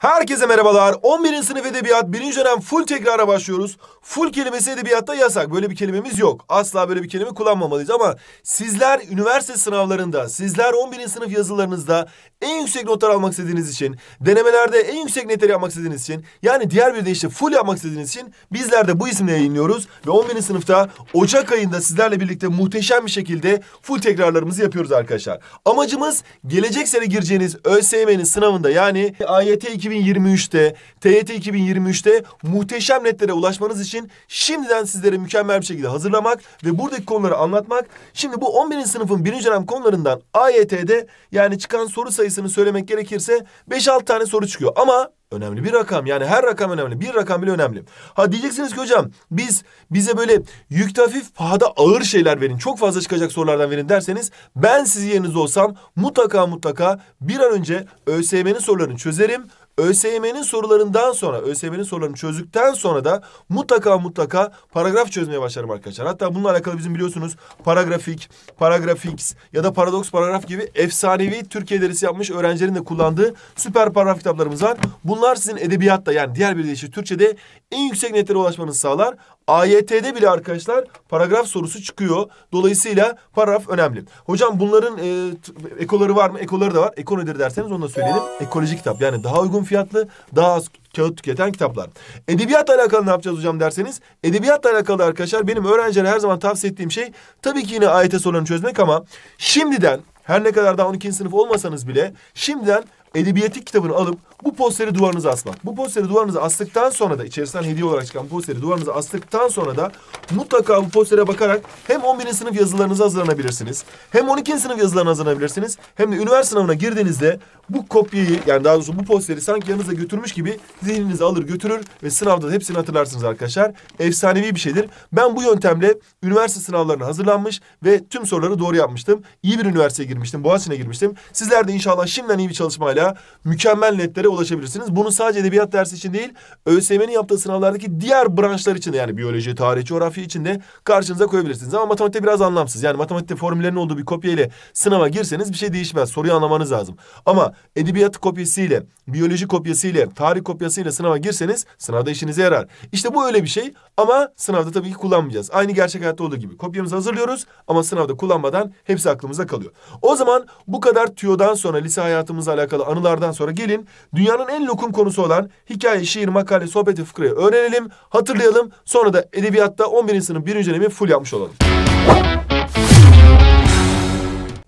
Herkese merhabalar. 11. sınıf edebiyat 1. dönem full tekrara başlıyoruz. Full kelimesi edebiyatta yasak. Böyle bir kelimemiz yok. Asla böyle bir kelime kullanmamalıyız ama sizler üniversite sınavlarında, sizler 11. sınıf yazılarınızda en yüksek notlar almak istediğiniz için, denemelerde en yüksek netleri yapmak istediğiniz için, yani diğer bir deyişle full yapmak istediğiniz için bizler de bu isimle yayınlıyoruz ve 11. sınıfta Ocak ayında sizlerle birlikte muhteşem bir şekilde full tekrarlarımızı yapıyoruz arkadaşlar. Amacımız gelecek sene gireceğiniz ÖSYM'nin sınavında yani AYT 2 2023'te, TYT 2023'te muhteşem netlere ulaşmanız için şimdiden sizlere mükemmel bir şekilde hazırlamak ve buradaki konuları anlatmak. Şimdi bu 11. sınıfın birinci dönem konularından AYT'de yani çıkan soru sayısını söylemek gerekirse 5-6 tane soru çıkıyor. Ama Önemli bir rakam yani her rakam önemli. Bir rakam bile önemli. Ha diyeceksiniz ki hocam biz bize böyle yük hafif pahada ağır şeyler verin. Çok fazla çıkacak sorulardan verin derseniz ben sizin yerinizde olsam mutlaka mutlaka bir an önce ÖSYM'nin sorularını çözerim. ÖSYM'nin sorularından sonra, ÖSYM'nin sorularını çözdükten sonra da mutlaka mutlaka paragraf çözmeye başlarım arkadaşlar. Hatta bununla alakalı bizim biliyorsunuz paragrafik, paragrafiks ya da paradoks paragraf gibi efsanevi Türkiye derisi yapmış öğrencilerin de kullandığı süper paragraf kitaplarımız var. Bunlar sizin edebiyatta yani diğer bir deyişle Türkçe'de en yüksek netlere ulaşmanızı sağlar. AYT'de bile arkadaşlar paragraf sorusu çıkıyor. Dolayısıyla paragraf önemli. Hocam bunların e, ekoları var mı? Ekoları da var. Eko nedir derseniz onu da söyleyelim. Ekoloji kitap yani daha uygun fiyatlı daha az kağıt tüketen kitaplar. Edebiyatla alakalı ne yapacağız hocam derseniz edebiyatla alakalı arkadaşlar benim öğrencilere her zaman tavsiye ettiğim şey tabii ki yine AYT sorularını çözmek ama şimdiden her ne kadar daha 12. sınıf olmasanız bile şimdiden edebiyatik kitabını alıp bu posteri duvarınıza asmak. Bu posteri duvarınıza astıktan sonra da içerisinden hediye olarak çıkan posteri duvarınıza astıktan sonra da mutlaka bu postere bakarak hem 11. sınıf yazılarınızı hazırlanabilirsiniz. Hem 12. sınıf yazılarını hazırlanabilirsiniz. Hem de üniversite sınavına girdiğinizde bu kopyayı yani daha doğrusu bu posteri sanki yanınıza götürmüş gibi zihninize alır götürür ve sınavda da hepsini hatırlarsınız arkadaşlar. Efsanevi bir şeydir. Ben bu yöntemle üniversite sınavlarına hazırlanmış ve tüm soruları doğru yapmıştım. İyi bir üniversiteye girmiştim. Boğaziçi'ne girmiştim. Sizler de inşallah şimdiden iyi bir çalışmayla mükemmel netlere ulaşabilirsiniz. Bunu sadece edebiyat dersi için değil, ÖSYM'nin yaptığı sınavlardaki diğer branşlar için de yani biyoloji, tarih, coğrafya için de karşınıza koyabilirsiniz. Ama matematikte biraz anlamsız. Yani matematikte formüllerin olduğu bir kopya ile sınava girseniz bir şey değişmez. Soruyu anlamanız lazım. Ama edebiyat kopyasıyla, biyoloji kopyasıyla, tarih kopyasıyla sınava girseniz sınavda işinize yarar. İşte bu öyle bir şey ama sınavda tabii ki kullanmayacağız. Aynı gerçek hayatta olduğu gibi. Kopyamızı hazırlıyoruz ama sınavda kullanmadan hepsi aklımızda kalıyor. O zaman bu kadar tüyodan sonra lise hayatımızla alakalı anılardan sonra gelin dünyanın en lokum konusu olan hikaye, şiir, makale, sohbeti, fıkrayı öğrenelim, hatırlayalım. Sonra da edebiyatta 11. sınıf 1. dönemi full yapmış olalım.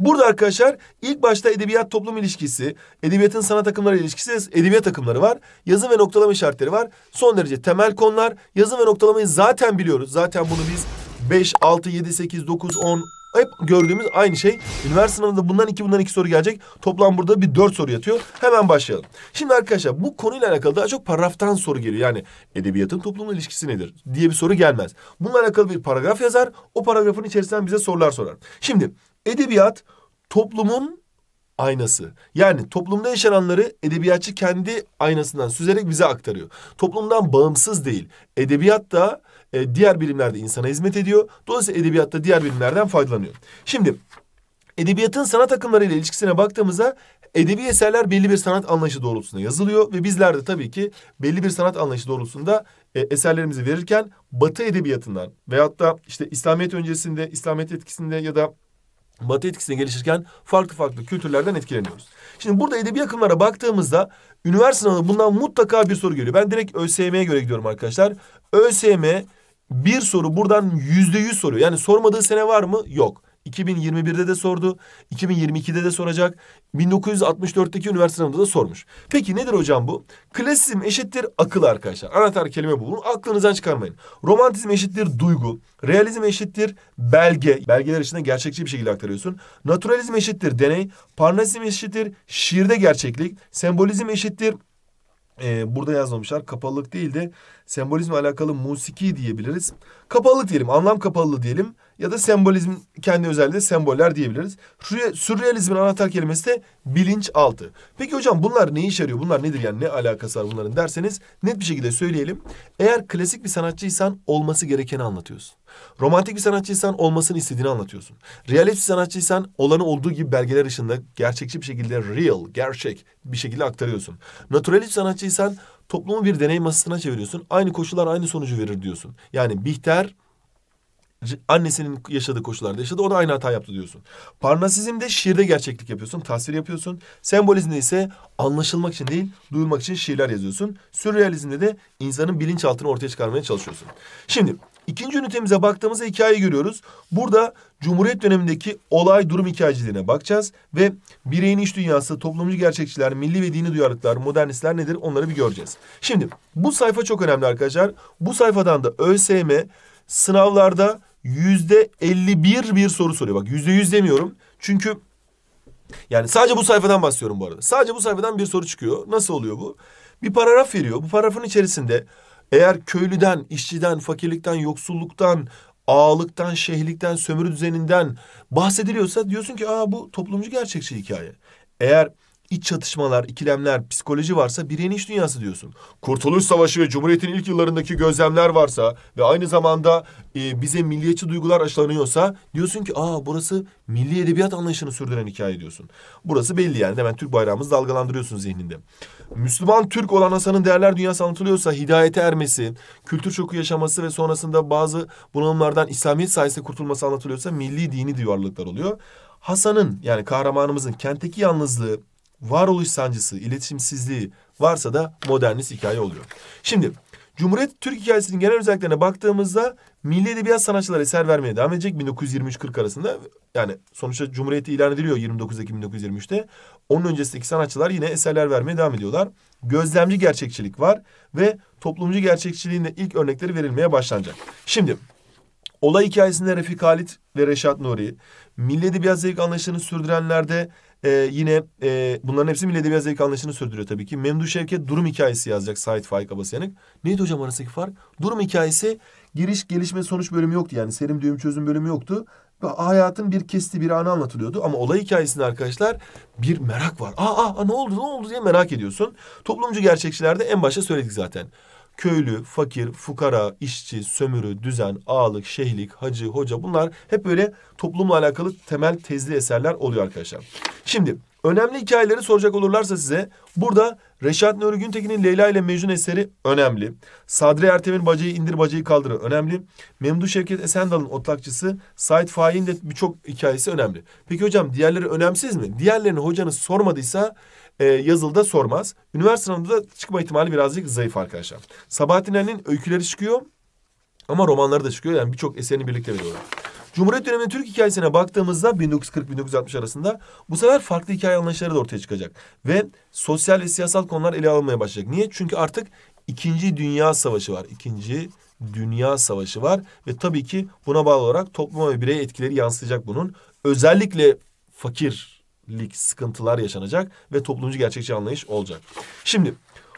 Burada arkadaşlar ilk başta edebiyat toplum ilişkisi, edebiyatın sanat akımları ilişkisi, edebiyat akımları var. Yazım ve noktalama işaretleri var. Son derece temel konular. Yazım ve noktalamayı zaten biliyoruz. Zaten bunu biz 5, 6, 7, 8, 9, 10, hep gördüğümüz aynı şey. Üniversite sınavında bundan iki bundan iki soru gelecek. Toplam burada bir dört soru yatıyor. Hemen başlayalım. Şimdi arkadaşlar bu konuyla alakalı daha çok paragraftan soru geliyor. Yani edebiyatın toplumla ilişkisi nedir diye bir soru gelmez. Bununla alakalı bir paragraf yazar. O paragrafın içerisinden bize sorular sorar. Şimdi edebiyat toplumun aynası. Yani toplumda yaşananları edebiyatçı kendi aynasından süzerek bize aktarıyor. Toplumdan bağımsız değil. Edebiyat da e, diğer bilimlerde insana hizmet ediyor. Dolayısıyla edebiyat da diğer bilimlerden faydalanıyor. Şimdi edebiyatın sanat akımlarıyla ilişkisine baktığımızda edebi eserler belli bir sanat anlayışı doğrultusunda yazılıyor ve bizler de tabii ki belli bir sanat anlayışı doğrultusunda e, eserlerimizi verirken Batı edebiyatından veyahut da işte İslamiyet öncesinde, İslamiyet etkisinde ya da Batı etkisine gelişirken farklı farklı kültürlerden etkileniyoruz. Şimdi burada edebi akımlara baktığımızda üniversite sınavında bundan mutlaka bir soru geliyor. Ben direkt ÖSYM'ye göre gidiyorum arkadaşlar. ÖSYM bir soru buradan yüzde yüz soruyor. Yani sormadığı sene var mı? Yok. 2021'de de sordu. 2022'de de soracak. 1964'teki üniversite sınavında da sormuş. Peki nedir hocam bu? Klasizm eşittir akıl arkadaşlar. Anahtar kelime bu. Bunu aklınızdan çıkarmayın. Romantizm eşittir duygu. Realizm eşittir belge. Belgeler içinde gerçekçi bir şekilde aktarıyorsun. Naturalizm eşittir deney. Parnasizm eşittir şiirde gerçeklik. Sembolizm eşittir ee, burada yazmamışlar. Kapalılık değil de sembolizme alakalı musiki diyebiliriz. Kapalılık diyelim. Anlam kapalılığı diyelim ya da sembolizmin kendi özelliği semboller diyebiliriz. Sürrealizmin anahtar kelimesi de bilinçaltı. Peki hocam bunlar ne işe yarıyor? Bunlar nedir yani ne alakası var bunların derseniz net bir şekilde söyleyelim. Eğer klasik bir sanatçıysan olması gerekeni anlatıyorsun. Romantik bir sanatçıysan olmasını istediğini anlatıyorsun. Realist bir sanatçıysan olanı olduğu gibi belgeler ışığında gerçekçi bir şekilde real, gerçek bir şekilde aktarıyorsun. Naturalist bir sanatçıysan toplumu bir deney masasına çeviriyorsun. Aynı koşullar aynı sonucu verir diyorsun. Yani Bihter annesinin yaşadığı koşullarda yaşadı. O da aynı hata yaptı diyorsun. Parnasizmde şiirde gerçeklik yapıyorsun, tasvir yapıyorsun. Sembolizmde ise anlaşılmak için değil, duyulmak için şiirler yazıyorsun. Sürrealizmde de insanın bilinçaltını ortaya çıkarmaya çalışıyorsun. Şimdi ikinci ünitemize baktığımızda hikayeyi görüyoruz. Burada Cumhuriyet dönemindeki olay durum hikayeciliğine bakacağız. Ve bireyin iç dünyası, toplumcu gerçekçiler, milli ve dini duyarlılıklar, modernistler nedir onları bir göreceğiz. Şimdi bu sayfa çok önemli arkadaşlar. Bu sayfadan da ÖSYM sınavlarda yüzde 51 bir soru soruyor. Bak yüzde yüz demiyorum. Çünkü yani sadece bu sayfadan bahsediyorum bu arada. Sadece bu sayfadan bir soru çıkıyor. Nasıl oluyor bu? Bir paragraf veriyor. Bu paragrafın içerisinde eğer köylüden, işçiden, fakirlikten, yoksulluktan, ağalıktan, şehirlikten, sömürü düzeninden bahsediliyorsa diyorsun ki aa bu toplumcu gerçekçi hikaye. Eğer iç çatışmalar, ikilemler, psikoloji varsa bireyin iç dünyası diyorsun. Kurtuluş Savaşı ve Cumhuriyet'in ilk yıllarındaki gözlemler varsa ve aynı zamanda e, bize milliyetçi duygular aşılanıyorsa diyorsun ki aa burası milli edebiyat anlayışını sürdüren hikaye diyorsun. Burası belli yani hemen Türk bayrağımızı dalgalandırıyorsun zihninde. Müslüman Türk olan Hasan'ın değerler dünyası anlatılıyorsa hidayete ermesi, kültür şoku yaşaması ve sonrasında bazı bunalımlardan İslamiyet sayesinde kurtulması anlatılıyorsa milli dini duyarlılıklar oluyor. Hasan'ın yani kahramanımızın kentteki yalnızlığı, varoluş sancısı, iletişimsizliği varsa da modernist hikaye oluyor. Şimdi Cumhuriyet Türk hikayesinin genel özelliklerine baktığımızda milli edebiyat sanatçıları eser vermeye devam edecek 1923-40 arasında. Yani sonuçta Cumhuriyet ilan ediliyor 29 Ekim 1923'te. Onun öncesindeki sanatçılar yine eserler vermeye devam ediyorlar. Gözlemci gerçekçilik var ve toplumcu gerçekçiliğin de ilk örnekleri verilmeye başlanacak. Şimdi olay hikayesinde Refik Halit ve Reşat Nuri, milli edebiyat zevk anlayışını sürdürenlerde ee, yine e, bunların hepsi Milli Edebiyat Zevki anlayışını sürdürüyor tabii ki. Memdu Şevket durum hikayesi yazacak Sait Faik Abasyanik. Neydi hocam arasındaki fark? Durum hikayesi giriş, gelişme, sonuç bölümü yoktu. Yani serim, düğüm, çözüm bölümü yoktu. Hayatın bir kesti bir anı anlatılıyordu. Ama olay hikayesinde arkadaşlar bir merak var. Aa, aa ne oldu ne oldu diye merak ediyorsun. Toplumcu gerçekçilerde en başta söyledik zaten köylü, fakir, fukara, işçi, sömürü, düzen, ağalık, şeyhlik, hacı, hoca bunlar hep böyle toplumla alakalı temel tezli eserler oluyor arkadaşlar. Şimdi önemli hikayeleri soracak olurlarsa size burada Reşat Nuri Güntekin'in Leyla ile Mecnun eseri önemli. Sadri Ertem'in Bacayı indir Bacayı kaldırı önemli. Memdu Şevket Esendal'ın otlakçısı Said Faik'in de birçok hikayesi önemli. Peki hocam diğerleri önemsiz mi? Diğerlerini hocanız sormadıysa e, yazılıda sormaz. Üniversite sınavında da çıkma ihtimali birazcık zayıf arkadaşlar. Sabahattin Ali'nin öyküleri çıkıyor ama romanları da çıkıyor. Yani birçok eserini birlikte veriyorlar. Cumhuriyet döneminin Türk hikayesine baktığımızda 1940-1960 arasında bu sefer farklı hikaye anlayışları da ortaya çıkacak. Ve sosyal ve siyasal konular ele alınmaya başlayacak. Niye? Çünkü artık İkinci Dünya Savaşı var. İkinci Dünya Savaşı var ve tabii ki buna bağlı olarak topluma ve bireye etkileri yansıyacak bunun. Özellikle fakir lik sıkıntılar yaşanacak ve toplumcu gerçekçi anlayış olacak. Şimdi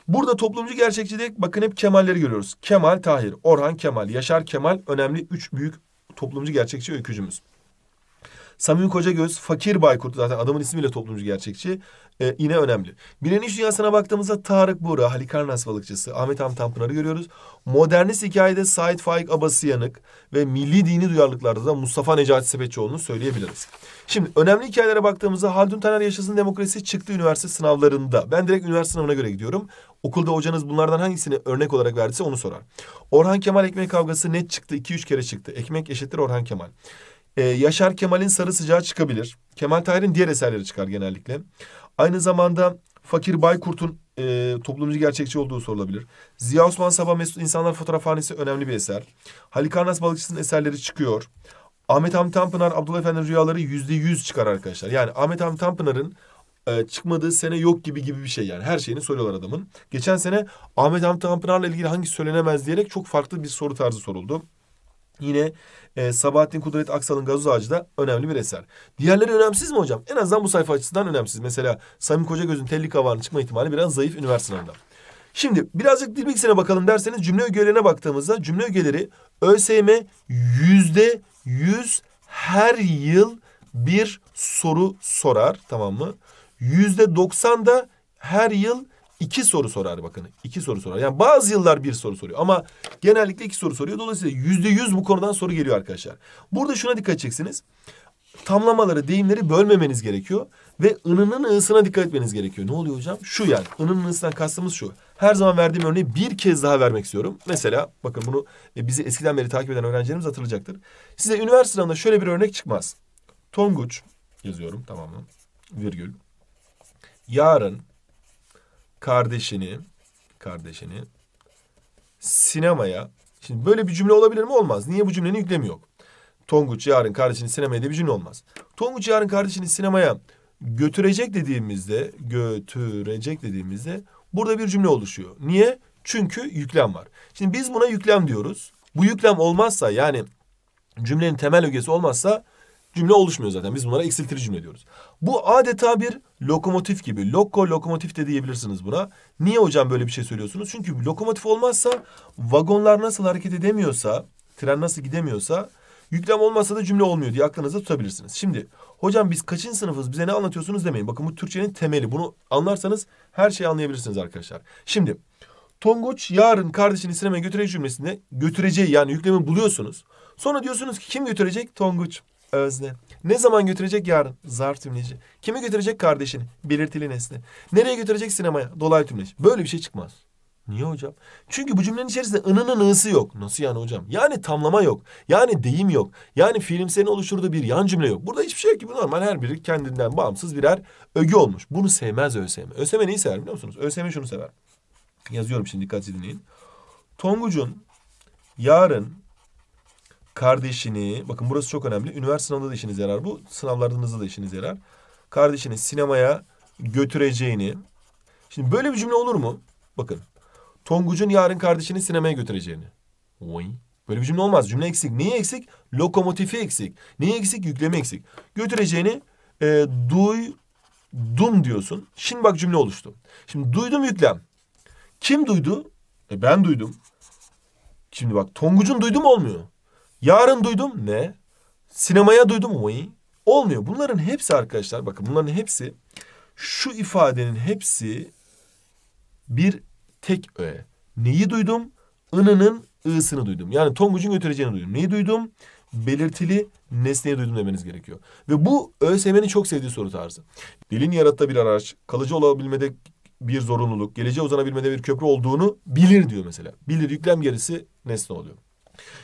burada toplumcu gerçekçilik bakın hep Kemal'leri görüyoruz. Kemal Tahir, Orhan Kemal, Yaşar Kemal önemli üç büyük toplumcu gerçekçi öykücümüz. Samimi Kocagöz, Fakir Baykurt zaten adamın ismiyle toplumcu gerçekçi e, yine önemli. Bilinen iş dünyasına baktığımızda Tarık Buğra, Halikarnas balıkçısı, Ahmet Ham Pınar'ı görüyoruz. Modernist hikayede Said Faik Abasıyanık ve milli dini duyarlılıklarda da Mustafa Necati Sepetçioğlu'nu söyleyebiliriz. Şimdi önemli hikayelere baktığımızda Haldun Taner Yaşasın Demokrasi çıktı üniversite sınavlarında. Ben direkt üniversite sınavına göre gidiyorum. Okulda hocanız bunlardan hangisini örnek olarak verdiyse onu sorar. Orhan Kemal ekmek kavgası net çıktı. 2-3 kere çıktı. Ekmek eşittir Orhan Kemal. Ee, Yaşar Kemal'in Sarı Sıcağı çıkabilir. Kemal Tahir'in diğer eserleri çıkar genellikle. Aynı zamanda Fakir Baykurt'un e, toplumcu gerçekçi olduğu sorulabilir. Ziya Osman Sabah Mesut İnsanlar Fotoğrafhanesi önemli bir eser. Halikarnas Balıkçısı'nın eserleri çıkıyor. Ahmet Hamdi Tanpınar Abdullah Efendi'nin rüyaları yüzde yüz çıkar arkadaşlar. Yani Ahmet Hamdi Tanpınar'ın e, çıkmadığı sene yok gibi gibi bir şey yani. Her şeyini soruyorlar adamın. Geçen sene Ahmet Hamdi Tanpınar'la ilgili hangi söylenemez diyerek çok farklı bir soru tarzı soruldu. Yine e, Sabahattin Kudret Aksal'ın Gazoz Ağacı da önemli bir eser. Diğerleri önemsiz mi hocam? En azından bu sayfa açısından önemsiz. Mesela Sami Kocagöz'ün telli kavağının çıkma ihtimali biraz zayıf üniversite sınavında. Şimdi birazcık dil bilgisine bakalım derseniz cümle ögelerine baktığımızda cümle ögeleri ÖSYM yüzde yüz her yıl bir soru sorar tamam mı? Yüzde doksan da her yıl iki soru sorar bakın. iki soru sorar. Yani bazı yıllar bir soru soruyor ama genellikle iki soru soruyor. Dolayısıyla yüzde yüz bu konudan soru geliyor arkadaşlar. Burada şuna dikkat edeceksiniz. Tamlamaları, deyimleri bölmemeniz gerekiyor. Ve ınının ısına dikkat etmeniz gerekiyor. Ne oluyor hocam? Şu yani. ınının ısından kastımız şu. Her zaman verdiğim örneği bir kez daha vermek istiyorum. Mesela bakın bunu e, bizi eskiden beri takip eden öğrencilerimiz hatırlayacaktır. Size üniversite sınavında şöyle bir örnek çıkmaz. Tonguç yazıyorum tamam mı? Virgül. Yarın kardeşini kardeşini sinemaya şimdi böyle bir cümle olabilir mi? Olmaz. Niye bu cümlenin yüklemi yok? Tonguç yarın kardeşini sinemaya diye bir cümle olmaz. Tonguç yarın kardeşini sinemaya götürecek dediğimizde götürecek dediğimizde burada bir cümle oluşuyor. Niye? Çünkü yüklem var. Şimdi biz buna yüklem diyoruz. Bu yüklem olmazsa yani cümlenin temel ögesi olmazsa cümle oluşmuyor zaten. Biz bunlara eksiltili cümle diyoruz. Bu adeta bir lokomotif gibi. Loko lokomotif de diyebilirsiniz buna. Niye hocam böyle bir şey söylüyorsunuz? Çünkü lokomotif olmazsa vagonlar nasıl hareket edemiyorsa, tren nasıl gidemiyorsa yüklem olmazsa da cümle olmuyor diye aklınızda tutabilirsiniz. Şimdi hocam biz kaçıncı sınıfız bize ne anlatıyorsunuz demeyin. Bakın bu Türkçenin temeli. Bunu anlarsanız her şeyi anlayabilirsiniz arkadaşlar. Şimdi Tonguç yarın kardeşini sinemaya götürecek cümlesinde götüreceği yani yüklemi buluyorsunuz. Sonra diyorsunuz ki kim götürecek? Tonguç özne. Ne zaman götürecek yarın? Zarf tümleci. Kimi götürecek kardeşini? Belirtili nesne. Nereye götürecek sinemaya? Dolay tümleci. Böyle bir şey çıkmaz. Niye hocam? Çünkü bu cümlenin içerisinde ınının ı'sı yok. Nasıl yani hocam? Yani tamlama yok. Yani deyim yok. Yani film seni oluşturduğu bir yan cümle yok. Burada hiçbir şey yok ki. Bu normal her biri kendinden bağımsız birer öge olmuş. Bunu sevmez ÖSM. ÖSM neyi sever biliyor musunuz? ÖSM şunu sever. Yazıyorum şimdi dikkatli dinleyin. Tonguç'un yarın kardeşini, bakın burası çok önemli. Üniversite sınavında da işiniz yarar bu. Sınavlarınızda da işiniz yarar. Kardeşini sinemaya götüreceğini. Şimdi böyle bir cümle olur mu? Bakın. Tonguç'un yarın kardeşini sinemaya götüreceğini. Oy. Böyle bir cümle olmaz. Cümle eksik. Niye eksik? Lokomotifi eksik. Niye eksik? Yükleme eksik. Götüreceğini e, duydum diyorsun. Şimdi bak cümle oluştu. Şimdi duydum yüklem. Kim duydu? E ben duydum. Şimdi bak Tonguç'un duydum olmuyor. Yarın duydum ne? Sinemaya duydum umayı. Olmuyor. Bunların hepsi arkadaşlar bakın bunların hepsi şu ifadenin hepsi bir tek öğe. Neyi duydum? Inının ısını duydum. Yani Tonguç'un götüreceğini duydum. Neyi duydum? Belirtili nesneyi duydum demeniz gerekiyor. Ve bu ÖSYM'nin çok sevdiği soru tarzı. Dilin yarattığı bir araç, kalıcı olabilmede bir zorunluluk, geleceğe uzanabilmede bir köprü olduğunu bilir diyor mesela. Bilir yüklem gerisi nesne oluyor.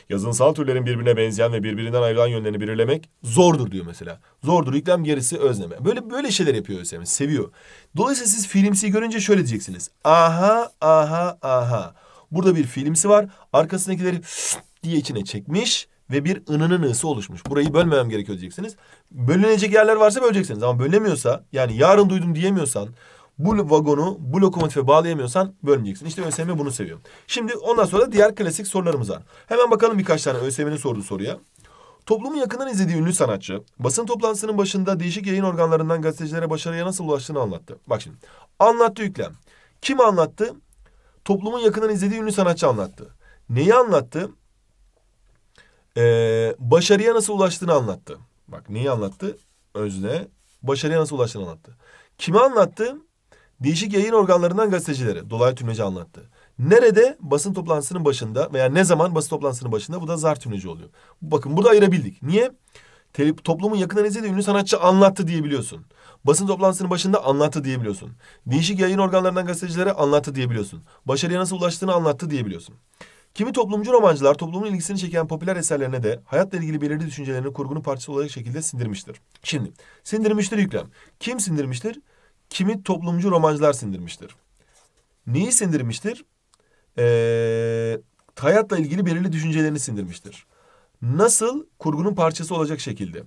Yazınsal türlerin birbirine benzeyen ve birbirinden ayrılan yönlerini belirlemek zordur diyor mesela. Zordur yüklem gerisi özleme. Böyle böyle şeyler yapıyor ÖSYM. Seviyor. Dolayısıyla siz fiilimsi görünce şöyle diyeceksiniz. Aha aha aha. Burada bir fiilimsi var. Arkasındakileri diye içine çekmiş ve bir ınının ısı oluşmuş. Burayı bölmemem gerekiyor diyeceksiniz. Bölünecek yerler varsa böleceksiniz ama bölünemiyorsa yani yarın duydum diyemiyorsan bu vagonu bu lokomotife bağlayamıyorsan bölmeyeceksin. İşte ÖSYM bunu seviyor. Şimdi ondan sonra diğer klasik sorularımız var. Hemen bakalım birkaç tane ÖSYM'nin sorduğu soruya. Toplumun yakından izlediği ünlü sanatçı, basın toplantısının başında değişik yayın organlarından gazetecilere başarıya nasıl ulaştığını anlattı. Bak şimdi, anlattı yüklem. Kim anlattı? Toplumun yakından izlediği ünlü sanatçı anlattı. Neyi anlattı? Ee, başarıya nasıl ulaştığını anlattı. Bak neyi anlattı? Özne. Başarıya nasıl ulaştığını anlattı. Kimi anlattı? Değişik yayın organlarından gazetecilere dolaylı tümleci anlattı. Nerede? Basın toplantısının başında veya ne zaman basın toplantısının başında bu da zar tümleci oluyor. Bakın burada ayırabildik. Niye? Tele, toplumun yakından izlediği ünlü sanatçı anlattı diyebiliyorsun. Basın toplantısının başında anlattı diyebiliyorsun. Değişik yayın organlarından gazetecilere anlattı diyebiliyorsun. Başarıya nasıl ulaştığını anlattı diyebiliyorsun. Kimi toplumcu romancılar toplumun ilgisini çeken popüler eserlerine de hayatla ilgili belirli düşüncelerini kurgunun parçası olacak şekilde sindirmiştir. Şimdi sindirmiştir yüklem. Kim sindirmiştir? kimi toplumcu romancılar sindirmiştir. Neyi sindirmiştir? Ee, hayatla ilgili belirli düşüncelerini sindirmiştir. Nasıl kurgunun parçası olacak şekilde.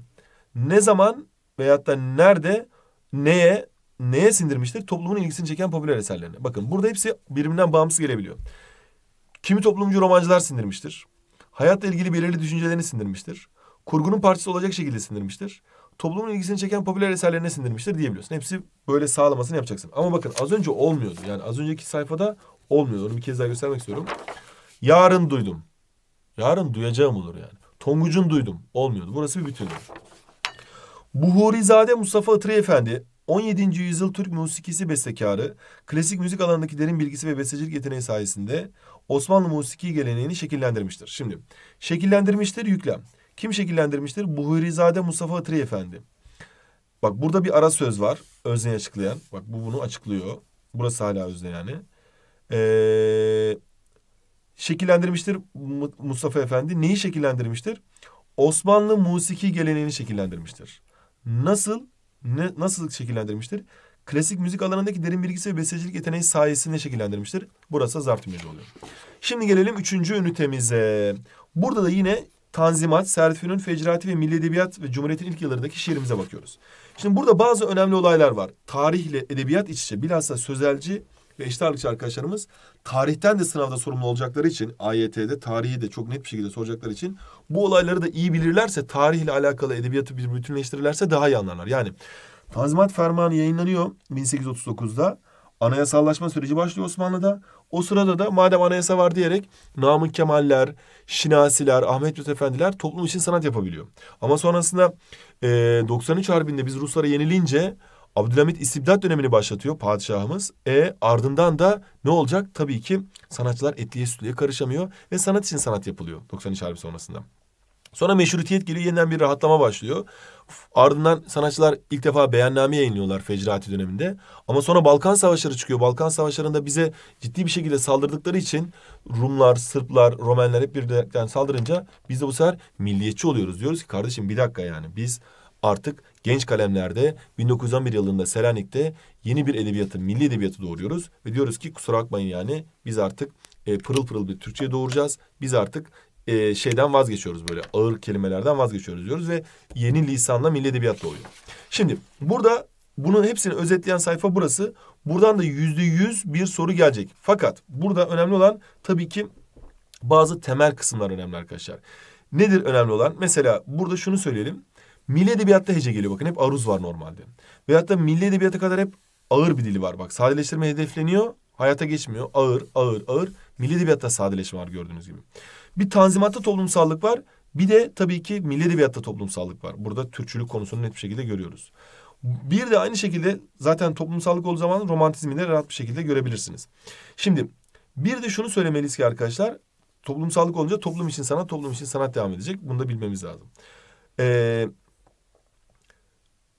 Ne zaman veyahut da nerede, neye, neye sindirmiştir? Toplumun ilgisini çeken popüler eserlerine. Bakın burada hepsi birbirinden bağımsız gelebiliyor. Kimi toplumcu romancılar sindirmiştir. Hayatla ilgili belirli düşüncelerini sindirmiştir. Kurgunun parçası olacak şekilde sindirmiştir toplumun ilgisini çeken popüler eserlerine sindirmiştir diyebiliyorsun. Hepsi böyle sağlamasını yapacaksın. Ama bakın az önce olmuyordu. Yani az önceki sayfada olmuyordu. Onu bir kez daha göstermek istiyorum. Yarın duydum. Yarın duyacağım olur yani. Tonguc'un duydum. Olmuyordu. Burası bir bütün. Buhurizade Mustafa Itri Efendi 17. yüzyıl Türk musikisi bestekarı, klasik müzik alanındaki derin bilgisi ve bestecilik yeteneği sayesinde Osmanlı musiki geleneğini şekillendirmiştir. Şimdi şekillendirmiştir yüklem. Kim şekillendirmiştir? Buhurizade Mustafa Atri Efendi. Bak burada bir ara söz var. Özneyi açıklayan. Bak bu bunu açıklıyor. Burası hala özne yani. Ee, şekillendirmiştir Mustafa Efendi. Neyi şekillendirmiştir? Osmanlı musiki geleneğini şekillendirmiştir. Nasıl? Ne, nasıl şekillendirmiştir? Klasik müzik alanındaki derin bilgisi ve bestecilik yeteneği sayesinde şekillendirmiştir. Burası zartümeci oluyor. Şimdi gelelim üçüncü ünitemize. Burada da yine Tanzimat, Sertfünun, Fecrati ve Milli Edebiyat ve Cumhuriyet'in ilk yıllarındaki şiirimize bakıyoruz. Şimdi burada bazı önemli olaylar var. Tarihle edebiyat iç içe bilhassa sözelci ve eşit ağırlıkçı arkadaşlarımız tarihten de sınavda sorumlu olacakları için AYT'de tarihi de çok net bir şekilde soracakları için bu olayları da iyi bilirlerse tarihle alakalı edebiyatı bir bütünleştirirlerse daha iyi anlarlar. Yani Tanzimat Fermanı yayınlanıyor 1839'da. Anayasallaşma süreci başlıyor Osmanlı'da. O sırada da madem anayasa var diyerek Namık Kemaller, Şinasiler, Ahmet Mithat Efendiler toplum için sanat yapabiliyor. Ama sonrasında e, 93 Harbi'nde biz Ruslara yenilince Abdülhamit istibdat dönemini başlatıyor padişahımız. E ardından da ne olacak? Tabii ki sanatçılar etliye sütlüye karışamıyor ve sanat için sanat yapılıyor 93 Harbi sonrasında. Sonra meşrutiyet geliyor yeniden bir rahatlama başlıyor. Ardından sanatçılar ilk defa beyanname yayınlıyorlar Fecrati döneminde. Ama sonra Balkan Savaşları çıkıyor. Balkan Savaşları'nda bize ciddi bir şekilde saldırdıkları için Rumlar, Sırplar, Romenler hep birlikten saldırınca biz de bu sefer milliyetçi oluyoruz. Diyoruz ki kardeşim bir dakika yani biz artık genç kalemlerde 1911 yılında Selanik'te yeni bir edebiyatı, milli edebiyatı doğuruyoruz. Ve diyoruz ki kusura bakmayın yani biz artık e, pırıl pırıl bir Türkçe doğuracağız. Biz artık e, şeyden vazgeçiyoruz böyle ağır kelimelerden vazgeçiyoruz diyoruz ve yeni lisanla milli edebiyatla oluyor. Şimdi burada bunun hepsini özetleyen sayfa burası. Buradan da yüzde yüz bir soru gelecek. Fakat burada önemli olan tabii ki bazı temel kısımlar önemli arkadaşlar. Nedir önemli olan? Mesela burada şunu söyleyelim. Milli edebiyatta hece geliyor bakın hep aruz var normalde. Veyahut da milli edebiyata kadar hep ağır bir dili var. Bak sadeleştirme hedefleniyor hayata geçmiyor. Ağır ağır ağır milli edebiyatta sadeleşme var gördüğünüz gibi. Bir tanzimatta toplumsallık var. Bir de tabii ki milli edebiyatta toplumsallık var. Burada Türkçülük konusunu net bir şekilde görüyoruz. Bir de aynı şekilde zaten toplumsallık olduğu zaman romantizmi de rahat bir şekilde görebilirsiniz. Şimdi bir de şunu söylemeliyiz ki arkadaşlar toplumsallık olunca toplum için sanat, toplum için sanat devam edecek. Bunu da bilmemiz lazım. Ee,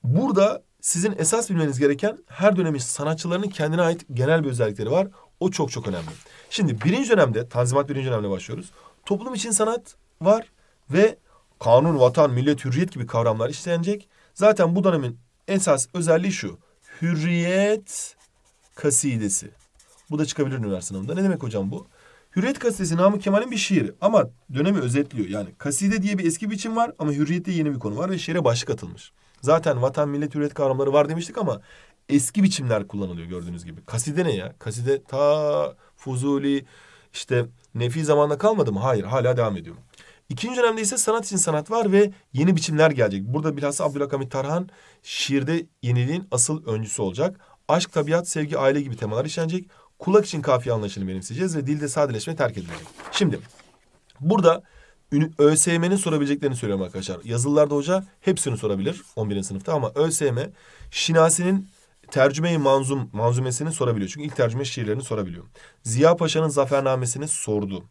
burada sizin esas bilmeniz gereken her dönemin sanatçılarının kendine ait genel bir özellikleri var. O çok çok önemli. Şimdi birinci dönemde, Tanzimat birinci dönemde başlıyoruz. Toplum için sanat var ve kanun, vatan, millet, hürriyet gibi kavramlar işlenecek. Zaten bu dönemin esas özelliği şu. Hürriyet kasidesi. Bu da çıkabilir üniversite sınavında. Ne demek hocam bu? Hürriyet kasidesi Namık Kemal'in bir şiiri ama dönemi özetliyor. Yani kaside diye bir eski biçim var ama hürriyette yeni bir konu var ve şiire başlık atılmış. Zaten vatan, millet, hürriyet kavramları var demiştik ama eski biçimler kullanılıyor gördüğünüz gibi. Kaside ne ya? Kaside ta Fuzuli, işte nefi zamanda kalmadı mı? Hayır hala devam ediyor. İkinci dönemde ise sanat için sanat var ve yeni biçimler gelecek. Burada bilhassa Abdülhakamit Tarhan şiirde yeniliğin asıl öncüsü olacak. Aşk, tabiat, sevgi, aile gibi temalar işlenecek. Kulak için kafiye anlayışını benimseyeceğiz ve dilde sadeleşme terk edilecek. Şimdi burada ÖSYM'nin sorabileceklerini söylüyorum arkadaşlar. Yazılılarda hoca hepsini sorabilir 11. sınıfta ama ÖSYM şinasinin tercümeyi manzum, manzumesini sorabiliyor. Çünkü ilk tercüme şiirlerini sorabiliyor. Ziya Paşa'nın zafernamesini sordu.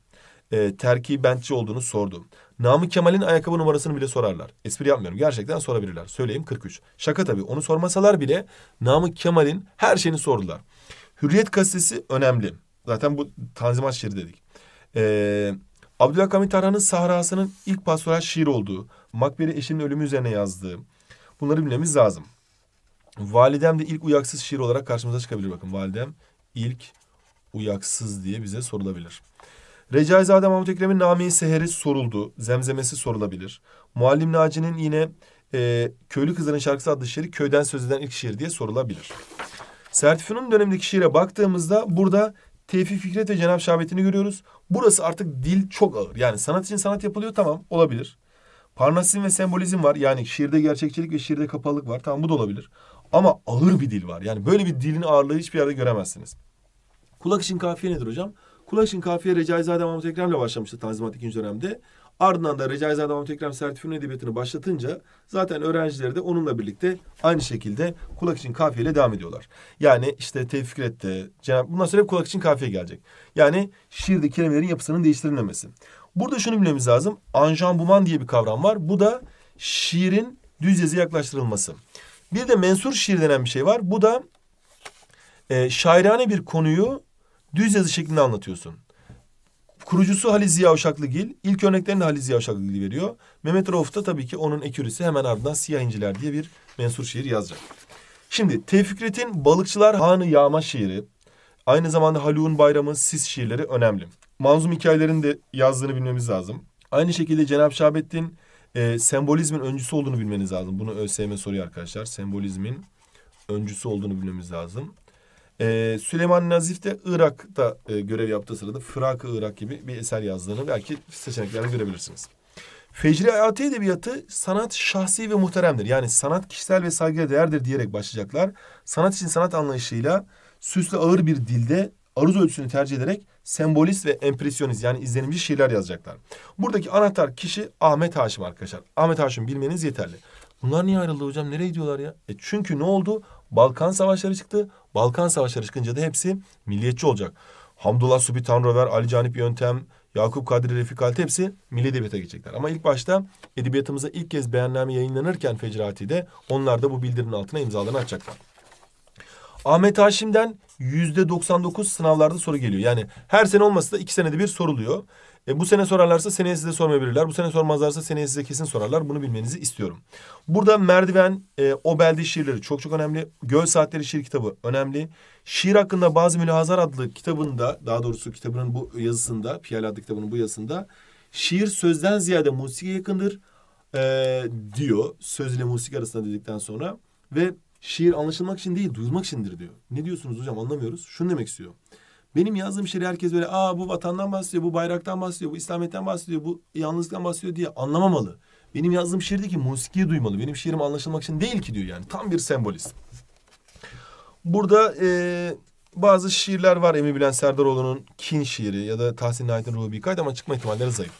E, terki bentçi olduğunu sordu. namı Kemal'in ayakkabı numarasını bile sorarlar. Espri yapmıyorum. Gerçekten sorabilirler. Söyleyeyim 43. Şaka tabii. Onu sormasalar bile namı Kemal'in her şeyini sordular. Hürriyet gazetesi önemli. Zaten bu Tanzimat şiiri dedik. Ee, Abdülhakamit Tarhan'ın Sahra'sının ilk pastoral şiir olduğu, Makberi eşinin ölümü üzerine yazdığı. Bunları bilmemiz lazım. Validem de ilk uyaksız şiir olarak karşımıza çıkabilir bakın. Validem ilk uyaksız diye bize sorulabilir. Recaizade Mahmut Ekrem'in Nami-i Seher'i soruldu. Zemzemesi sorulabilir. Muallim Naci'nin yine e, Köylü Kızların Şarkısı adlı şiiri köyden söz eden ilk şiir diye sorulabilir. Sertifinun dönemindeki şiire baktığımızda burada Tevfik Fikret ve Cenab Şahabettin'i görüyoruz. Burası artık dil çok ağır. Yani sanat için sanat yapılıyor tamam olabilir. Parnasizm ve sembolizm var. Yani şiirde gerçekçilik ve şiirde kapalılık var. Tamam bu da olabilir. Ama ağır bir dil var. Yani böyle bir dilin ağırlığı hiçbir yerde göremezsiniz. Kulak için kafiye nedir hocam? Kulak için kafiye Recaizade Mahmut Ekrem'le başlamıştı Tanzimat ikinci dönemde. Ardından da Recaizade Mahmut Ekrem Sertifün Edebiyatı'nı başlatınca zaten öğrencileri de onunla birlikte aynı şekilde kulak için kafiyeyle devam ediyorlar. Yani işte Tevfik Red'de, Cenab bundan sonra hep kulak için kafiye gelecek. Yani şiirde kelimelerin yapısının değiştirilmemesi. Burada şunu bilmemiz lazım. Anjambuman diye bir kavram var. Bu da şiirin düz yazıya yaklaştırılması. Bir de mensur şiir denen bir şey var. Bu da e, şairane bir konuyu düz yazı şeklinde anlatıyorsun. Kurucusu Halil Ziya Uşaklıgil. İlk örneklerini de Halil Ziya Uşaklıgil veriyor. Mehmet Rauf da tabii ki onun ekürisi hemen ardından Siyah İnciler diye bir mensur şiir yazacak. Şimdi Tevfikret'in Balıkçılar Hanı Yağma şiiri Aynı zamanda Haluk'un Bayram'ın sis şiirleri önemli. Manzum hikayelerini de yazdığını bilmemiz lazım. Aynı şekilde Cenab-ı Şahabettin e, sembolizmin öncüsü olduğunu bilmeniz lazım. Bunu ÖSYM soruyor arkadaşlar. Sembolizmin öncüsü olduğunu bilmemiz lazım. E, Süleyman Nazif de Irak'ta e, görev yaptığı sırada fırak Irak gibi bir eser yazdığını belki seçeneklerden görebilirsiniz. Fecri hayatı edebiyatı sanat şahsi ve muhteremdir. Yani sanat kişisel ve saygıya değerdir diyerek başlayacaklar. Sanat için sanat anlayışıyla süslü ağır bir dilde aruz ölçüsünü tercih ederek sembolist ve empresyonist yani izlenimci şiirler yazacaklar. Buradaki anahtar kişi Ahmet Haşim arkadaşlar. Ahmet Haşim bilmeniz yeterli. Bunlar niye ayrıldı hocam? Nereye gidiyorlar ya? E çünkü ne oldu? Balkan Savaşları çıktı. Balkan Savaşları çıkınca da hepsi milliyetçi olacak. Hamdullah Subi Tanrıver, Ali Canip Yöntem, Yakup Kadri Refik Halit hepsi milli edebiyata geçecekler. Ama ilk başta edebiyatımıza ilk kez beyanname yayınlanırken Fecrati'de onlar da bu bildirinin altına imzalarını atacaklar. Ahmet Haşim'den yüzde 99 sınavlarda soru geliyor. Yani her sene olmasa da iki senede bir soruluyor. E, bu sene sorarlarsa seneye size sormayabilirler. Bu sene sormazlarsa seneye size kesin sorarlar. Bunu bilmenizi istiyorum. Burada merdiven, e, Obeldi şiirleri çok çok önemli. Göl Saatleri şiir kitabı önemli. Şiir hakkında bazı mülahazar adlı kitabında, daha doğrusu kitabının bu yazısında, Piyale adlı kitabının bu yazısında... ...şiir sözden ziyade musikiye yakındır e, diyor. Söz ile musik arasında dedikten sonra. Ve Şiir anlaşılmak için değil, duyulmak içindir diyor. Ne diyorsunuz hocam anlamıyoruz. Şunu demek istiyor. Benim yazdığım şiiri herkes böyle aa bu vatandan bahsediyor, bu bayraktan bahsediyor, bu İslamiyet'ten bahsediyor, bu yalnızlıktan bahsediyor diye anlamamalı. Benim yazdığım şiirdeki musikiyi duymalı. Benim şiirim anlaşılmak için değil ki diyor yani. Tam bir sembolist. Burada e, bazı şiirler var Emi Bülent Serdaroğlu'nun Kin şiiri ya da Tahsin Nait'in Ruhi Kaydı ama çıkma ihtimalleri zayıf.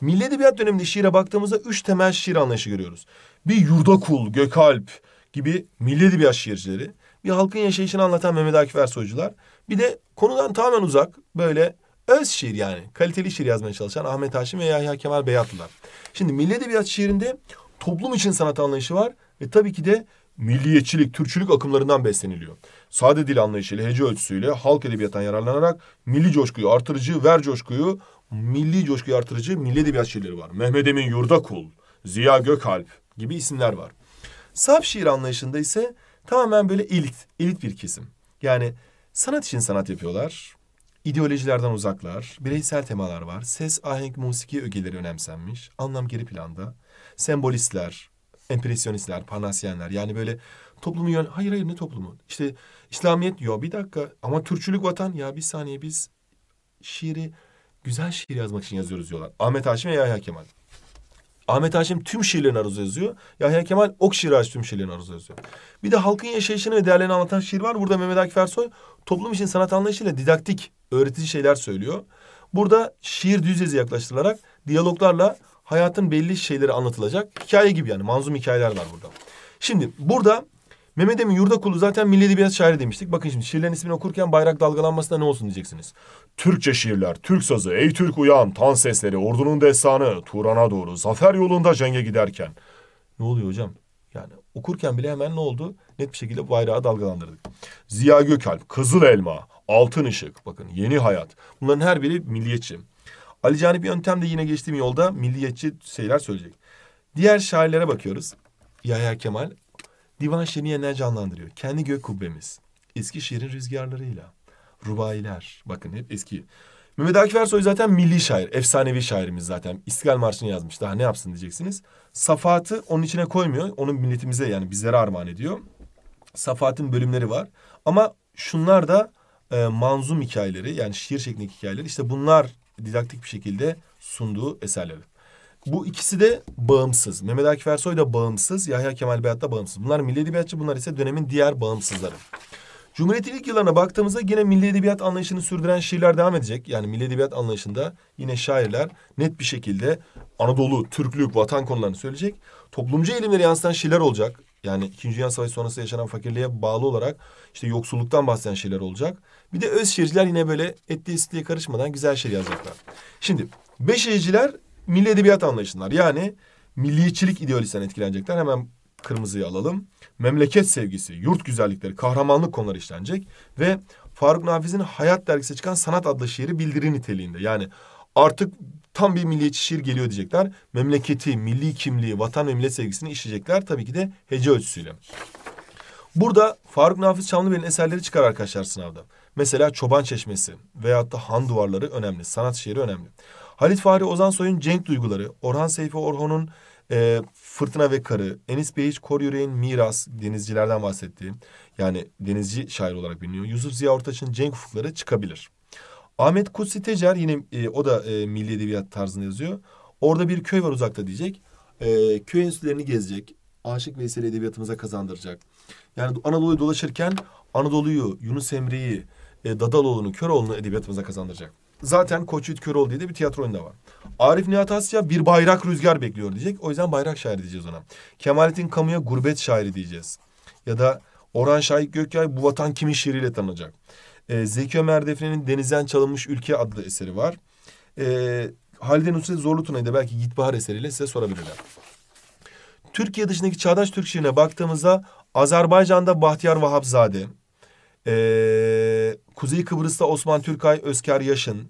Milli Edebiyat döneminde şiire baktığımızda üç temel şiir anlayışı görüyoruz. Bir yurda kul, gökalp, gibi milli edebiyat şiircileri, bir halkın yaşayışını anlatan Mehmet Akif Ersoycular, bir de konudan tamamen uzak böyle öz şiir yani kaliteli şiir yazmaya çalışan Ahmet Haşim ve Yahya Kemal Beyatlılar. Şimdi milli edebiyat şiirinde toplum için sanat anlayışı var ve tabii ki de milliyetçilik, türkçülük akımlarından besleniliyor. Sade dil anlayışıyla, hece ölçüsüyle halk edebiyattan yararlanarak milli coşkuyu artırıcı, ver coşkuyu, milli coşkuyu artırıcı milli edebiyat şiirleri var. Mehmet Emin Yurdakul, Ziya Gökalp gibi isimler var. Saf şiir anlayışında ise tamamen böyle elit, elit bir kesim. Yani sanat için sanat yapıyorlar. ideolojilerden uzaklar, bireysel temalar var. Ses, ahenk, musiki ögeleri önemsenmiş. Anlam geri planda. Sembolistler, empresyonistler, panasyenler yani böyle toplumu yön... Hayır hayır ne toplumu? İşte İslamiyet diyor bir dakika ama Türkçülük vatan ya bir saniye biz şiiri güzel şiir yazmak için yazıyoruz diyorlar. Ahmet Haşim ve Yahya Kemal. Ahmet Haşim tüm şiirlerini aruz yazıyor. Yahya Kemal ok şiiri hariç tüm şiirlerini aruz yazıyor. Bir de halkın yaşayışını ve değerlerini anlatan şiir var. Burada Mehmet Akif Ersoy toplum için sanat anlayışıyla didaktik, öğretici şeyler söylüyor. Burada şiir düz yazı yaklaştırılarak diyaloglarla hayatın belli şeyleri anlatılacak. Hikaye gibi yani manzum hikayeler var burada. Şimdi burada Mehmet Emin Yurdakulu zaten milli edebiyat şairi demiştik. Bakın şimdi şiirlerin ismini okurken bayrak dalgalanmasına ne olsun diyeceksiniz. Türkçe şiirler, Türk sazı, ey Türk uyan, tan sesleri, ordunun destanı, Turan'a doğru, zafer yolunda cenge giderken. Ne oluyor hocam? Yani okurken bile hemen ne oldu? Net bir şekilde bayrağı dalgalandırdık. Ziya Gökalp, Kızıl Elma, Altın Işık, bakın Yeni Hayat. Bunların her biri milliyetçi. Ali Canip Yöntem de yine geçtiğim yolda milliyetçi şeyler söyleyecek. Diğer şairlere bakıyoruz. Yahya Kemal, Divan şiirini yeniden canlandırıyor. Kendi gök kubbemiz. eski Eskişehir'in rüzgarlarıyla. rubailer, Bakın hep eski. Mehmet Akif Ersoy zaten milli şair. Efsanevi şairimiz zaten. İstiklal Marşı'nı yazmış. Daha ne yapsın diyeceksiniz. Safa'tı onun içine koymuyor. Onun milletimize yani bizlere armağan ediyor. Safa'tın bölümleri var. Ama şunlar da e, manzum hikayeleri yani şiir şeklindeki hikayeleri. İşte bunlar didaktik bir şekilde sunduğu eserleri. Bu ikisi de bağımsız. Mehmet Akif Ersoy da bağımsız, Yahya Kemal Beyat da bağımsız. Bunlar milli edebiyatçı, bunlar ise dönemin diğer bağımsızları. Cumhuriyet'in ilk yıllarına baktığımızda yine milli edebiyat anlayışını sürdüren şiirler devam edecek. Yani milli edebiyat anlayışında yine şairler net bir şekilde Anadolu, Türklük, vatan konularını söyleyecek. Toplumcu eğilimleri yansıtan şiirler olacak. Yani İkinci Dünya Savaşı sonrası yaşanan fakirliğe bağlı olarak işte yoksulluktan bahseden şeyler olacak. Bir de öz şiirciler yine böyle etli karışmadan güzel şiir yazacaklar. Şimdi beş şiirciler milli edebiyat anlayışınlar. Yani milliyetçilik ideolojisinden etkilenecekler. Hemen kırmızıyı alalım. Memleket sevgisi, yurt güzellikleri, kahramanlık konuları işlenecek. Ve Faruk Nafiz'in Hayat dergisine çıkan Sanat adlı şiiri bildiri niteliğinde. Yani artık tam bir milliyetçi şiir geliyor diyecekler. Memleketi, milli kimliği, vatan ve millet sevgisini işleyecekler. Tabii ki de hece ölçüsüyle. Burada Faruk Nafiz Çamlıbel'in eserleri çıkar arkadaşlar sınavda. Mesela Çoban Çeşmesi veyahut da Han Duvarları önemli, sanat şiiri önemli. Halit Fahri Ozan Soy'un Cenk Duyguları, Orhan Seyfi Orhon'un e, Fırtına ve Karı, Enis Beyiç Kor Yüreğin Miras, denizcilerden bahsettiği yani denizci şair olarak biliniyor. Yusuf Ziya Ortaç'ın Cenk Ufukları çıkabilir. Ahmet Kutsi Tecer yine e, o da e, milli edebiyat tarzını yazıyor. Orada bir köy var uzakta diyecek. E, köy enstitülerini gezecek. Aşık Veysel edebiyatımıza kazandıracak. Yani Anadolu'yu dolaşırken Anadolu'yu, Yunus Emre'yi, e, Dadaloğlu'nu, Köroğlu'nu edebiyatımıza kazandıracak. Zaten Koç Koçyiğit Köroğlu diye de bir tiyatro oyunda var. Arif Nihat Asya bir bayrak rüzgar bekliyor diyecek. O yüzden bayrak şairi diyeceğiz ona. Kemalettin Kamu'ya gurbet şairi diyeceğiz. Ya da Orhan Şahit Gökyay bu vatan kimin şiiriyle tanınacak. Ee, Zeki Ömer Defne'nin Denizden Çalınmış Ülke adlı eseri var. Ee, Halide Nusret Zorlu Tuna'yı da belki Gitbahar eseriyle size sorabilirler. Türkiye dışındaki çağdaş Türk şiirine baktığımızda Azerbaycan'da Bahtiyar Vahapzade, ee, Kuzey Kıbrıs'ta Osman Türkay, Özker Yaşın,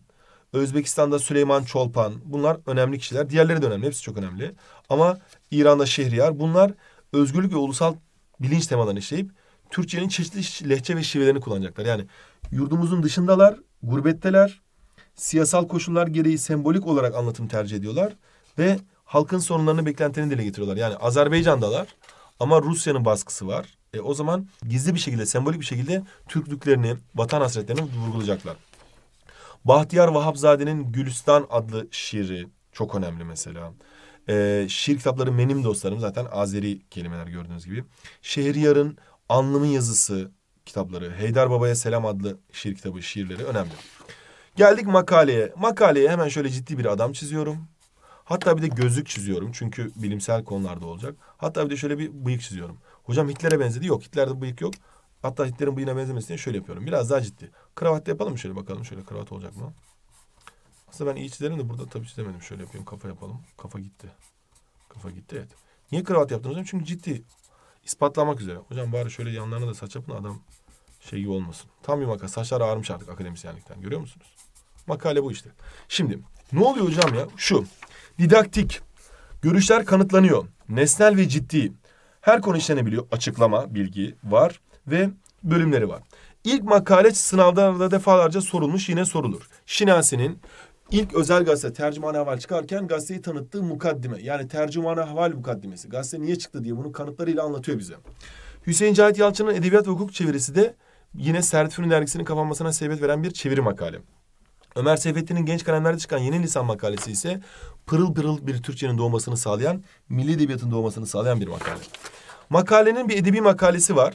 Özbekistan'da Süleyman Çolpan bunlar önemli kişiler. Diğerleri de önemli, hepsi çok önemli. Ama İran'da Şehriyar bunlar özgürlük ve ulusal bilinç temalarını işleyip Türkçenin çeşitli lehçe ve şivelerini kullanacaklar. Yani yurdumuzun dışındalar, gurbetteler, siyasal koşullar gereği sembolik olarak anlatım tercih ediyorlar ve halkın sorunlarını beklentilerini dile getiriyorlar. Yani Azerbaycan'dalar ama Rusya'nın baskısı var. E, o zaman gizli bir şekilde, sembolik bir şekilde Türklüklerini, vatan hasretlerini vurgulayacaklar. Bahtiyar Vahapzade'nin Gülistan adlı şiiri çok önemli mesela. E, şiir kitapları benim dostlarım zaten Azeri kelimeler gördüğünüz gibi. Şehriyar'ın Anlamın Yazısı kitapları, Heydar Baba'ya Selam adlı şiir kitabı, şiirleri önemli. Geldik makaleye. Makaleye hemen şöyle ciddi bir adam çiziyorum. Hatta bir de gözlük çiziyorum çünkü bilimsel konularda olacak. Hatta bir de şöyle bir bıyık çiziyorum. Hocam Hitler'e benzedi. Yok Hitler'de bıyık yok. Hatta Hitler'in bıyığına benzemesin şöyle yapıyorum. Biraz daha ciddi. Kravat da yapalım şöyle bakalım. Şöyle kravat olacak mı? Aslında ben iyi çizerim de burada tabii çizemedim. Şöyle yapayım kafa yapalım. Kafa gitti. Kafa gitti evet. Niye kravat yaptın hocam? Çünkü ciddi. ispatlamak üzere. Hocam bari şöyle yanlarına da saç yapın adam şey gibi olmasın. Tam bir makas. Saçlar ağarmış artık akademisyenlikten. Görüyor musunuz? Makale bu işte. Şimdi ne oluyor hocam ya? Şu. Didaktik. Görüşler kanıtlanıyor. Nesnel ve ciddi. Her konu işlenebiliyor. Açıklama, bilgi var ve bölümleri var. İlk makale sınavlarda defalarca sorulmuş yine sorulur. Şinasi'nin ilk özel gazete tercüman haval çıkarken gazeteyi tanıttığı mukaddime. Yani tercüman haval mukaddimesi. Gazete niye çıktı diye bunu kanıtlarıyla anlatıyor bize. Hüseyin Cahit Yalçın'ın edebiyat ve hukuk çevirisi de yine Sertifün dergisinin kapanmasına sebep veren bir çeviri makale. Ömer Seyfettin'in Genç Kalemler'de çıkan yeni lisan makalesi ise pırıl pırıl bir Türkçenin doğmasını sağlayan, milli edebiyatın doğmasını sağlayan bir makale. Makalenin bir edebi makalesi var.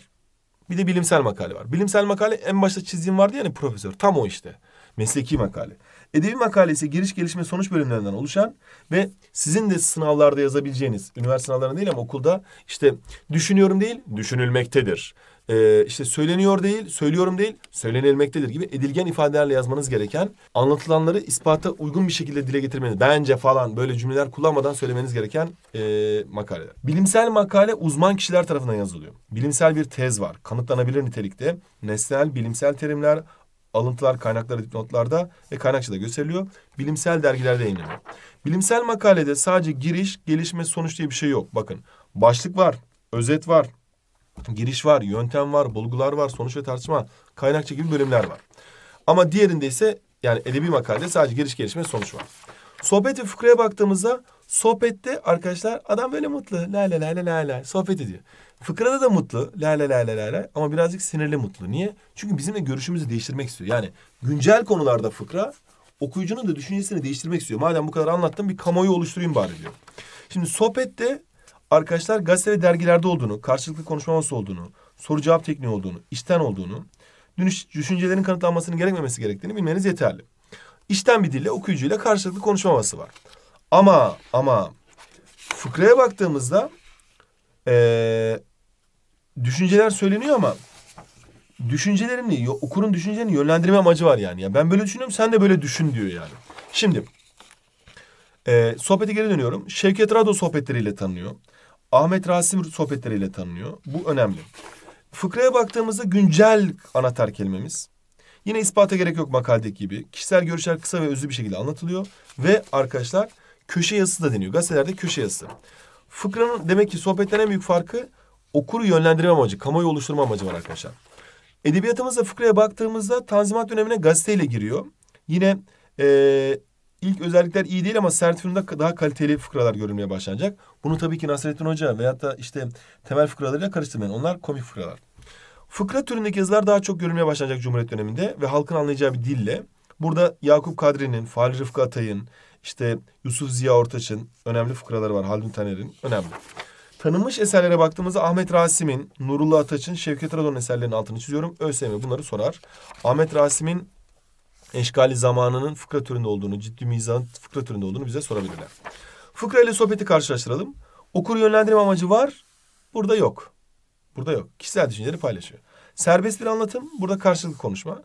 Bir de bilimsel makale var. Bilimsel makale en başta çizdiğim vardı yani profesör. Tam o işte. Mesleki makale. Edebi makalesi giriş gelişme sonuç bölümlerinden oluşan ve sizin de sınavlarda yazabileceğiniz, üniversite sınavlarında değil ama okulda işte düşünüyorum değil, düşünülmektedir e, işte söyleniyor değil, söylüyorum değil, söylenilmektedir gibi edilgen ifadelerle yazmanız gereken anlatılanları ispata uygun bir şekilde dile getirmeniz, bence falan böyle cümleler kullanmadan söylemeniz gereken e, makaleler. Bilimsel makale uzman kişiler tarafından yazılıyor. Bilimsel bir tez var, kanıtlanabilir nitelikte. Nesnel, bilimsel terimler, alıntılar kaynaklara dipnotlarda ve kaynakçıda gösteriliyor. Bilimsel dergilerde yayınlanıyor. Bilimsel makalede sadece giriş, gelişme, sonuç diye bir şey yok. Bakın başlık var, özet var, giriş var, yöntem var, bulgular var, sonuç ve tartışma, kaynakçı gibi bölümler var. Ama diğerinde ise yani edebi makalede sadece giriş gelişme sonuç var. Sohbet ve fıkraya baktığımızda sohbette arkadaşlar adam böyle mutlu. La la la la la la sohbet ediyor. Fıkrada da mutlu. La la la la la la ama birazcık sinirli mutlu. Niye? Çünkü bizimle görüşümüzü değiştirmek istiyor. Yani güncel konularda fıkra okuyucunun da düşüncesini değiştirmek istiyor. Madem bu kadar anlattım bir kamuoyu oluşturayım bari diyor. Şimdi sohbette arkadaşlar gazete ve dergilerde olduğunu, karşılıklı konuşma masası olduğunu, soru cevap tekniği olduğunu, işten olduğunu, düşüncelerin kanıtlanmasının gerekmemesi gerektiğini bilmeniz yeterli. İşten bir dille okuyucuyla karşılıklı konuşmaması var. Ama ama fıkraya baktığımızda ee, düşünceler söyleniyor ama düşüncelerini, okurun düşüncelerini yönlendirme amacı var yani. Ya ben böyle düşünüyorum sen de böyle düşün diyor yani. Şimdi e, sohbete geri dönüyorum. Şevket Rado sohbetleriyle tanınıyor. Ahmet Rasim sohbetleriyle tanınıyor. Bu önemli. Fıkraya baktığımızda güncel anahtar kelimemiz. Yine ispata gerek yok makaledeki gibi. Kişisel görüşler kısa ve özlü bir şekilde anlatılıyor. Ve arkadaşlar köşe yazısı da deniyor. Gazetelerde köşe yazısı. Fıkranın demek ki sohbetten en büyük farkı okuru yönlendirme amacı, kamuoyu oluşturma amacı var arkadaşlar. Edebiyatımızda fıkraya baktığımızda Tanzimat dönemine gazeteyle giriyor. Yine e, İlk özellikler iyi değil ama sertifimde daha kaliteli fıkralar görünmeye başlanacak. Bunu tabii ki Nasrettin Hoca veyahut da işte temel fıkralarıyla karıştırmayın. Onlar komik fıkralar. Fıkra türündeki yazılar daha çok görünmeye başlanacak Cumhuriyet döneminde ve halkın anlayacağı bir dille. Burada Yakup Kadri'nin, Fahri Rıfkı Atay'ın, işte Yusuf Ziya Ortaç'ın önemli fıkraları var. Halil Taner'in önemli. Tanınmış eserlere baktığımızda Ahmet Rasim'in, Nurullah Ataç'ın, Şevket Radon eserlerinin altını çiziyorum. ÖSYM bunları sorar. Ahmet Rasim'in eşkali zamanının fıkra türünde olduğunu, ciddi mizan fıkra türünde olduğunu bize sorabilirler. Fıkra ile sohbeti karşılaştıralım. Okur yönlendirme amacı var, burada yok. Burada yok. Kişisel düşünceleri paylaşıyor. Serbest bir anlatım, burada karşılıklı konuşma.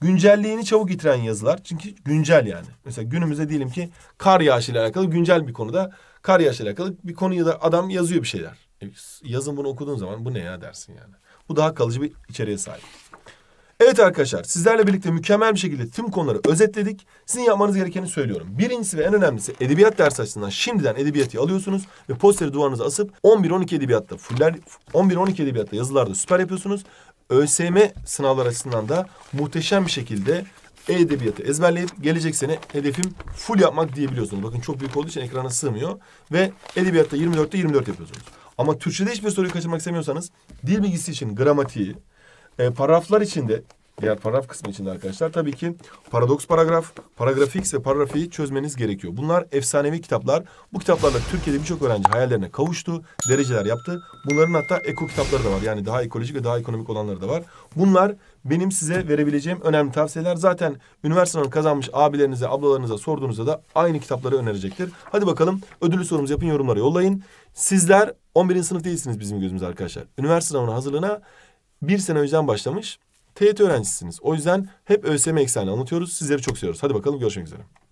Güncelliğini çabuk yitiren yazılar. Çünkü güncel yani. Mesela günümüzde diyelim ki kar yağışı ile alakalı güncel bir konuda kar yağışı ile alakalı bir konuyu da adam yazıyor bir şeyler. E, yazın bunu okuduğun zaman bu ne ya dersin yani. Bu daha kalıcı bir içeriğe sahip. Evet arkadaşlar sizlerle birlikte mükemmel bir şekilde tüm konuları özetledik. Sizin yapmanız gerekeni söylüyorum. Birincisi ve en önemlisi edebiyat dersi açısından şimdiden edebiyatı alıyorsunuz ve posteri duvarınıza asıp 11-12 edebiyatta fuller 11-12 edebiyatta yazılarda süper yapıyorsunuz. ÖSM sınavlar açısından da muhteşem bir şekilde e-edebiyatı ezberleyip gelecek sene hedefim full yapmak diyebiliyorsunuz. Bakın çok büyük olduğu için ekrana sığmıyor ve edebiyatta 24'te 24 yapıyorsunuz. Ama Türkçe'de hiçbir soruyu kaçırmak istemiyorsanız dil bilgisi için gramatiği, e, paragraflar içinde diğer paragraf kısmı içinde arkadaşlar tabii ki paradoks paragraf, paragrafix ve paragrafiyi çözmeniz gerekiyor. Bunlar efsanevi kitaplar. Bu kitaplarla Türkiye'de birçok öğrenci hayallerine kavuştu, dereceler yaptı. Bunların hatta eko kitapları da var. Yani daha ekolojik ve daha ekonomik olanları da var. Bunlar benim size verebileceğim önemli tavsiyeler. Zaten üniversiteden kazanmış abilerinize, ablalarınıza sorduğunuzda da aynı kitapları önerecektir. Hadi bakalım ödüllü sorumuzu yapın, yorumları yollayın. Sizler 11. sınıf değilsiniz bizim gözümüz arkadaşlar. Üniversite sınavına hazırlığına bir sene önceden başlamış. TYT e öğrencisiniz. O yüzden hep ÖSYM eksenli anlatıyoruz. Sizleri çok seviyoruz. Hadi bakalım görüşmek üzere.